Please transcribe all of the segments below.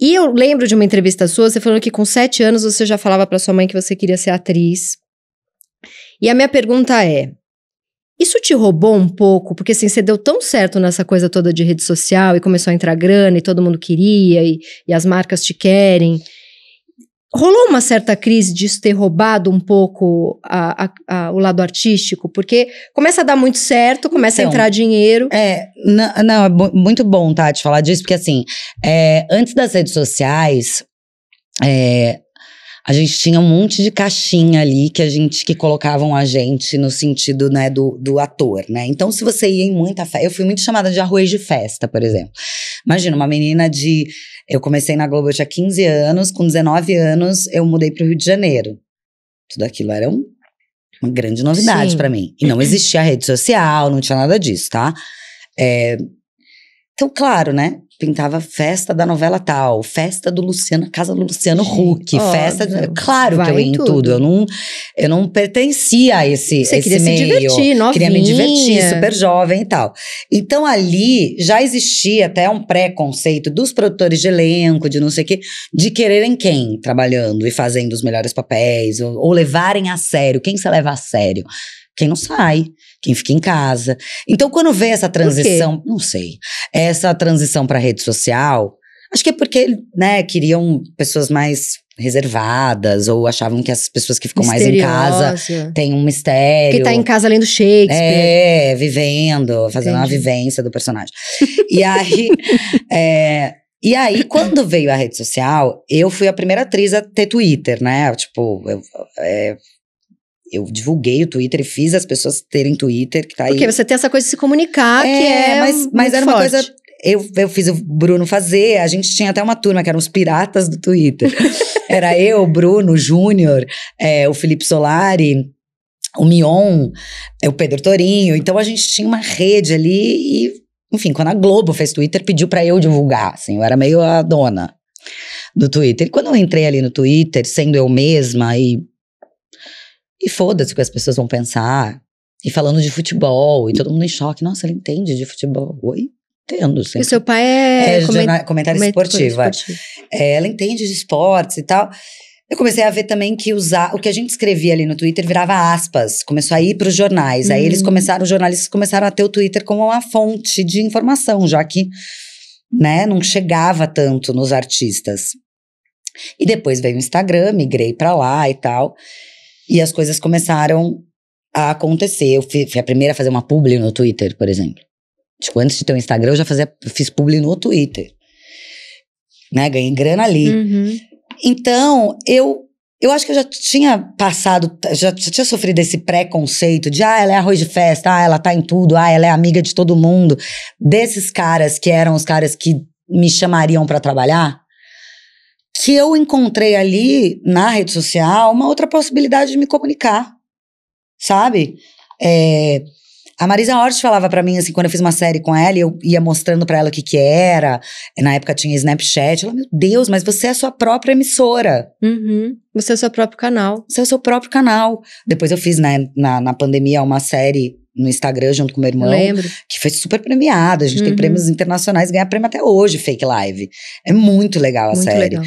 E eu lembro de uma entrevista sua, você falou que com sete anos você já falava para sua mãe que você queria ser atriz. E a minha pergunta é: isso te roubou um pouco? Porque assim, você deu tão certo nessa coisa toda de rede social e começou a entrar grana e todo mundo queria e, e as marcas te querem rolou uma certa crise disso ter roubado um pouco a, a, a, o lado artístico, porque começa a dar muito certo, começa então, a entrar dinheiro. É, não, não é muito bom, Tati, falar disso, porque assim, é, antes das redes sociais, é, a gente tinha um monte de caixinha ali que a gente que colocavam a gente no sentido né do, do ator né então se você ia em muita festa eu fui muito chamada de arroz de festa por exemplo Imagina, uma menina de. Eu comecei na Globo, eu tinha 15 anos, com 19 anos eu mudei para o Rio de Janeiro. Tudo aquilo era um, uma grande novidade para mim. E não existia rede social, não tinha nada disso, tá? É, então, claro, né? Pintava festa da novela tal, festa do Luciano, casa do Luciano Huck, Óbvio. festa. claro Vai que eu ia em tudo. tudo. Eu, não, eu não pertencia a esse, Você esse queria meio. Se divertir, novinha. Queria me divertir, super jovem e tal. Então, ali já existia até um pré-conceito dos produtores de elenco, de não sei o quê, de quererem quem trabalhando e fazendo os melhores papéis, ou, ou levarem a sério. Quem se leva a sério? quem não sai, quem fica em casa. Então, quando vê essa transição, não sei, essa transição para rede social, acho que é porque, né, queriam pessoas mais reservadas ou achavam que as pessoas que ficam mais em casa têm um mistério. Que tá em casa lendo Shakespeare. É, vivendo, fazendo Entendi. uma vivência do personagem. e aí, é, e aí, quando veio a rede social, eu fui a primeira atriz a ter Twitter, né? Tipo, eu, é, eu divulguei o Twitter e fiz as pessoas terem Twitter, que tá Porque aí. Porque você tem essa coisa de se comunicar, é, que é. Mas, mas era forte. uma coisa. Eu, eu fiz o Bruno fazer, a gente tinha até uma turma que eram os piratas do Twitter. era eu, Bruno, Júnior, é, o Felipe Solari, o Mion, é, o Pedro Torinho. Então a gente tinha uma rede ali e, enfim, quando a Globo fez Twitter, pediu para eu divulgar, assim, eu era meio a dona do Twitter. E quando eu entrei ali no Twitter, sendo eu mesma e e foda-se o que as pessoas vão pensar. E falando de futebol, e todo mundo em choque. Nossa, ele entende de futebol. Oi? Entendo, sim. E seu pai é, é comentário é. esportivo. É, ela entende de esportes e tal. Eu comecei a ver também que usar o que a gente escrevia ali no Twitter virava aspas, começou a ir para os jornais. Hum. Aí eles hum. começaram, os jornalistas começaram a ter o Twitter como uma fonte de informação, já que né, não chegava tanto nos artistas. E depois veio o Instagram, migrei para lá e tal. E as coisas começaram a acontecer. Eu fui, fui a primeira a fazer uma publi no Twitter, por exemplo. Tipo, antes de ter o um Instagram, eu já fazia, fiz publi no Twitter. Né? Ganhei grana ali. Uhum. Então, eu eu acho que eu já tinha passado, já, já, tinha sofrido esse preconceito de, ah, ela é arroz de festa, ah, ela tá em tudo, ah, ela é amiga de todo mundo. Desses caras que eram os caras que me chamariam para trabalhar, que eu encontrei ali na rede social uma outra possibilidade de me comunicar, sabe? É, a Marisa Hort falava para mim, assim, quando eu fiz uma série com ela, eu ia mostrando para ela o que que era. Na época tinha Snapchat. Ela, meu Deus, mas você é a sua própria emissora. Uhum. Você é o seu próprio canal. Você é o seu próprio canal. Depois eu fiz, né, na, na pandemia, uma série no Instagram junto com meu irmão. Lembro. Que foi super premiada. A gente uhum. tem prêmios internacionais, ganha prêmio até hoje, Fake Live. É muito legal a muito série. Legal.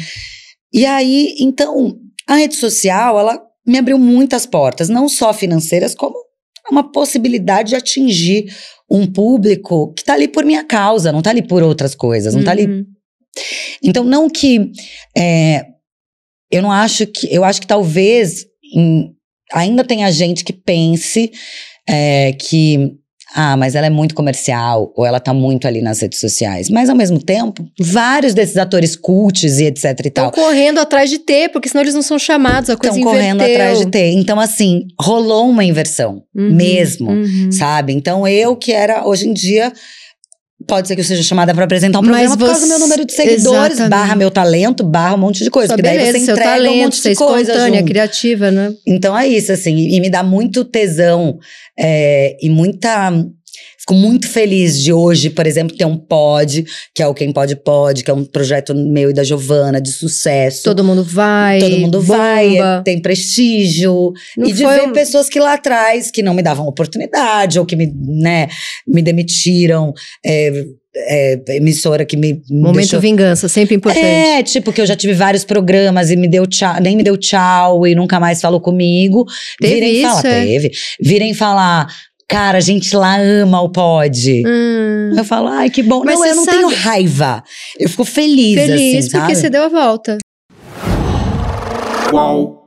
E aí, então, a rede social, ela me abriu muitas portas, não só financeiras, como uma possibilidade de atingir um público que tá ali por minha causa, não tá ali por outras coisas, não uhum. tá ali. Uhum. Então, não que. É, eu não acho que. Eu acho que talvez em, ainda tenha gente que pense é, que ah, mas ela é muito comercial, ou ela tá muito ali nas redes sociais. Mas, ao mesmo tempo, vários desses atores cults e etc e tal. Estão correndo atrás de ter, porque senão eles não são chamados, a coisa Estão correndo atrás de ter. Então, assim, rolou uma inversão, uhum, mesmo, uhum. sabe? Então, eu que era, hoje em dia, Pode ser que eu seja chamada para apresentar um programa Mas por causa do meu número de seguidores, Exatamente. barra meu talento, barra um monte de coisa. Sua que daí você entrega talento, um monte de é coisa. Espontânea, junto. criativa, né? Então é isso, assim. E me dá muito tesão é, e muita Fico muito feliz de hoje, por exemplo, ter um pod, que é o Quem Pode Pode, que é um projeto meu e da Giovana de sucesso. Todo mundo vai. Todo mundo bomba. vai, é, tem prestígio. Não e de ver um... pessoas que lá atrás, que não me davam oportunidade, ou que me, né, me demitiram. É, é, emissora que me. Momento deixou... vingança, sempre importante. É, tipo, que eu já tive vários programas e me deu tchau, nem me deu tchau e nunca mais falou comigo. Teve virem isso, falar, é? teve. Virem falar, Cara, a gente lá ama o pod. Hum. Eu falo, ai, que bom. Mas não, eu não sabe. tenho raiva. Eu fico feliz, feliz assim, Feliz porque você deu a volta. Qual